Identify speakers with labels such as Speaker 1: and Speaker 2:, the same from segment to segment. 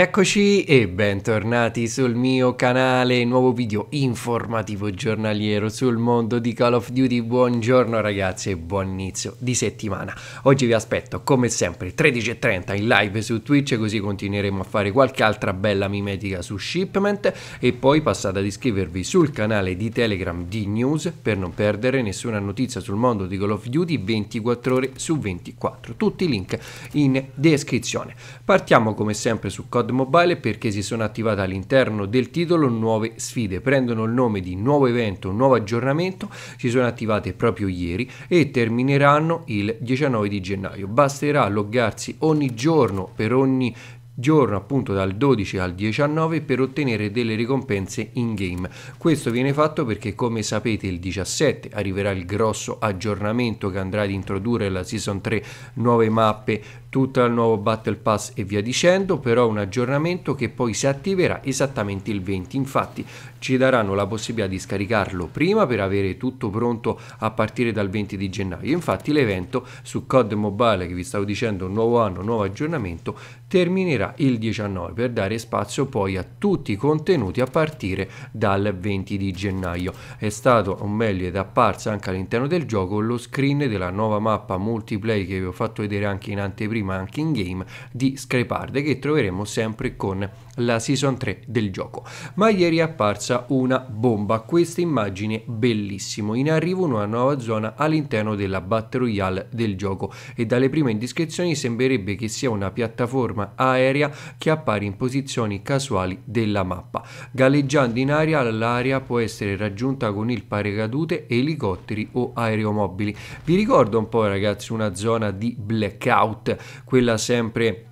Speaker 1: Eccoci e bentornati sul mio canale, nuovo video informativo giornaliero sul mondo di Call of Duty. Buongiorno ragazzi e buon inizio di settimana. Oggi vi aspetto come sempre 13.30 in live su Twitch così continueremo a fare qualche altra bella mimetica su Shipment e poi passate ad iscrivervi sul canale di Telegram di News per non perdere nessuna notizia sul mondo di Call of Duty 24 ore su 24. Tutti i link in descrizione. Partiamo come sempre su Code squad mobile perché si sono attivate all'interno del titolo nuove sfide, prendono il nome di nuovo evento, nuovo aggiornamento, si sono attivate proprio ieri e termineranno il 19 di gennaio. Basterà loggarsi ogni giorno per ogni giorno appunto dal 12 al 19 per ottenere delle ricompense in game. Questo viene fatto perché come sapete il 17 arriverà il grosso aggiornamento che andrà ad introdurre la Season 3, nuove mappe, tutto il nuovo Battle Pass e via dicendo, però un aggiornamento che poi si attiverà esattamente il 20. Infatti ci daranno la possibilità di scaricarlo prima per avere tutto pronto a partire dal 20 di gennaio. Infatti l'evento su COD Mobile che vi stavo dicendo nuovo anno, nuovo aggiornamento terminerà il 19 per dare spazio poi a tutti i contenuti a partire dal 20 di gennaio. È stato, o meglio ed è apparsa anche all'interno del gioco, lo screen della nuova mappa multiplayer che vi ho fatto vedere anche in anteprima, anche in game, di Screpard che troveremo sempre con la season 3 del gioco. Ma ieri è apparsa una bomba, questa immagine bellissimo, In arrivo una nuova zona all'interno della Battle Royale del gioco e dalle prime indiscrezioni sembrerebbe che sia una piattaforma piattaforma aerea che appare in posizioni casuali della mappa. Galleggiando in aria l'area può essere raggiunta con il paracadute, elicotteri o aeromobili. Vi ricordo un po' ragazzi una zona di blackout, quella sempre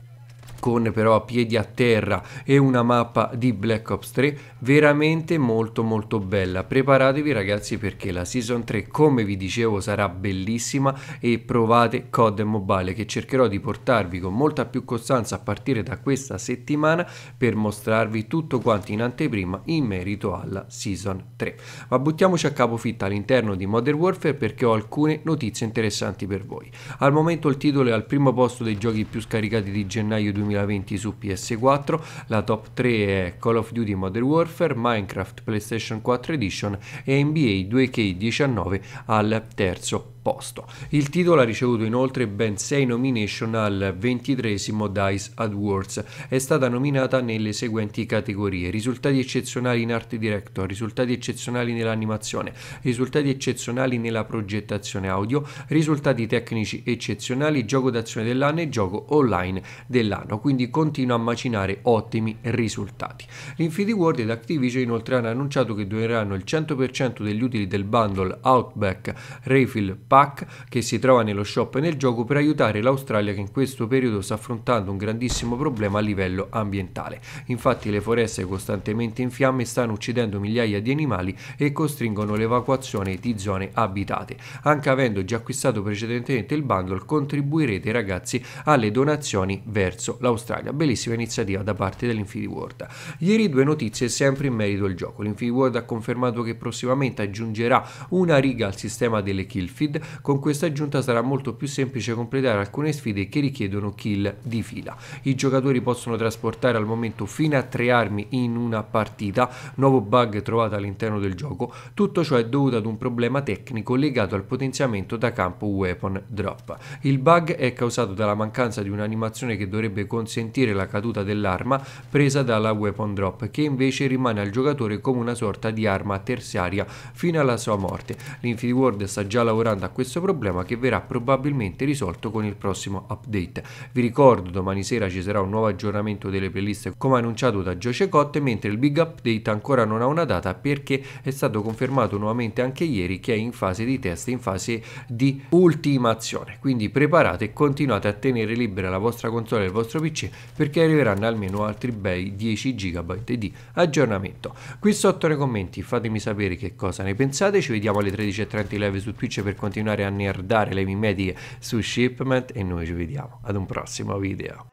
Speaker 1: con però a piedi a terra e una mappa di Black Ops 3 veramente molto molto bella preparatevi ragazzi perché la season 3 come vi dicevo sarà bellissima e provate COD Mobile che cercherò di portarvi con molta più costanza a partire da questa settimana per mostrarvi tutto quanto in anteprima in merito alla season 3 ma buttiamoci a capofitta all'interno di Modern Warfare perché ho alcune notizie interessanti per voi al momento il titolo è al primo posto dei giochi più scaricati di gennaio 2020 2020 su PS4, la top 3 è Call of Duty Modern Warfare, Minecraft PlayStation 4 Edition e NBA 2K19 al terzo posto. Il titolo ha ricevuto inoltre ben 6 nomination al 23 DICE Awards. È stata nominata nelle seguenti categorie: risultati eccezionali in Art director, risultati eccezionali nell'animazione, risultati eccezionali nella progettazione audio, risultati tecnici eccezionali, gioco d'azione dell'anno e gioco online dell'anno. Quindi continua a macinare ottimi risultati. L'Infinity World ed Activision inoltre hanno annunciato che doneranno il 100% degli utili del bundle Outback Refill Pack pack che si trova nello shop e nel gioco per aiutare l'Australia che in questo periodo sta affrontando un grandissimo problema a livello ambientale. Infatti le foreste costantemente in fiamme stanno uccidendo migliaia di animali e costringono l'evacuazione di zone abitate. Anche avendo già acquistato precedentemente il bundle contribuirete ragazzi alle donazioni verso l'Australia. Bellissima iniziativa da parte dell'Infinity World. Ieri due notizie sempre in merito al gioco. L'Infinity World ha confermato che prossimamente aggiungerà una riga al sistema delle kill feed con questa aggiunta sarà molto più semplice completare alcune sfide che richiedono kill di fila. I giocatori possono trasportare al momento fino a tre armi in una partita, nuovo bug trovato all'interno del gioco, tutto ciò è dovuto ad un problema tecnico legato al potenziamento da campo weapon drop. Il bug è causato dalla mancanza di un'animazione che dovrebbe consentire la caduta dell'arma presa dalla weapon drop, che invece rimane al giocatore come una sorta di arma terziaria fino alla sua morte. L'Infinity World sta già lavorando a questo problema che verrà probabilmente risolto con il prossimo update. Vi ricordo domani sera ci sarà un nuovo aggiornamento delle playlist come annunciato da Joce Cotte, mentre il big update ancora non ha una data perché è stato confermato nuovamente anche ieri che è in fase di test, in fase di ultimazione. Quindi preparate e continuate a tenere libera la vostra console e il vostro PC perché arriveranno almeno altri bei 10 GB di aggiornamento. Qui sotto nei commenti fatemi sapere che cosa ne pensate, ci vediamo alle 13.30 live su Twitch per continuare continuare a nerdare le mie medie su Shipment e noi ci vediamo ad un prossimo video.